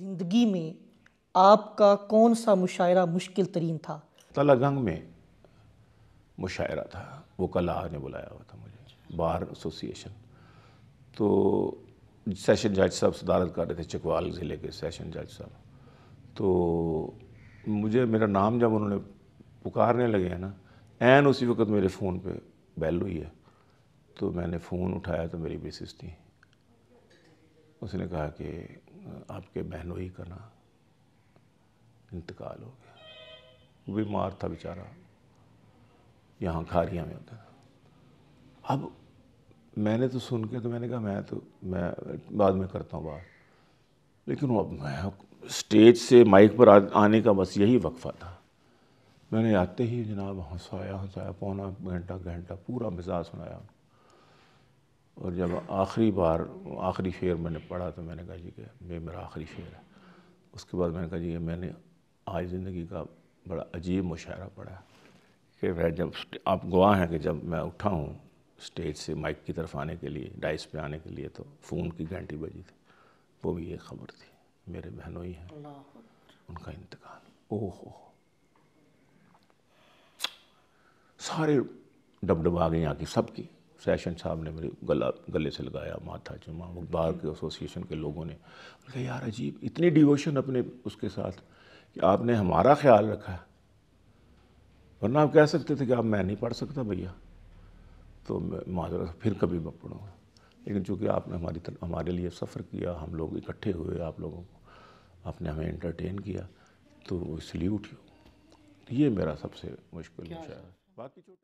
ज़िंदगी में आपका कौन सा मुशायरा मुश्किल तरीन था तलागंग में मुशायरा था वो कला ने बुलाया हुआ था मुझे बार एसोसिएशन तो सेशन जज साहब सदारत कर रहे थे चकवाल ज़िले के सेशन जज साहब तो मुझे मेरा नाम जब उन्होंने पुकारने लगे हैं ना एन उसी वक्त मेरे फ़ोन पे बेल हुई है तो मैंने फ़ोन उठाया तो मेरी बेसिस थी उसने कहा कि आपके बहनोई का ना इंतकाल हो गया वो बीमार था बेचारा यहाँ खारिया में होता था अब मैंने तो सुन के तो मैंने कहा मैं तो मैं बाद में करता हूँ बात लेकिन अब मैं स्टेज से माइक पर आने का बस यही वक्फा था मैंने आते ही जनाब हंसाया हंसाया पौना घंटा घंटा पूरा मिजाज सुनाया और जब आखिरी बार आखिरी शेर मैंने पढ़ा तो मैंने कहा जी कि ये मेरा आखिरी शेर है उसके बाद मैंने कहा जी कि मैंने आज ज़िंदगी का बड़ा अजीब मुशायरा पढ़ा कि वह जब आप गवाह हैं कि जब मैं उठा हूँ स्टेज से माइक की तरफ आने के लिए डाइस पे आने के लिए तो फ़ोन की घंटी बजी थी वो भी ये खबर थी मेरे बहनों ही हैं उनका इंतकाल ओहो सारे डबडबा गई की सबकी सेशन साहब ने मेरे गला गले से लगाया माथा चुमा अखबार के एसोसिएशन के लोगों ने कहा यार अजीब इतनी डिवोशन अपने उसके साथ कि आपने हमारा ख्याल रखा है वरना आप कह सकते थे कि आप मैं नहीं पढ़ सकता भैया तो मैं माजरा फिर कभी मैं पढ़ूँगा लेकिन चूँकि आपने हमारी तर, हमारे लिए सफ़र किया हम लोग इकट्ठे हुए आप लोगों को आपने हमें इंटरटेन किया तो इसलिए उठियो ये मेरा सबसे मुश्किल विषय है बाकी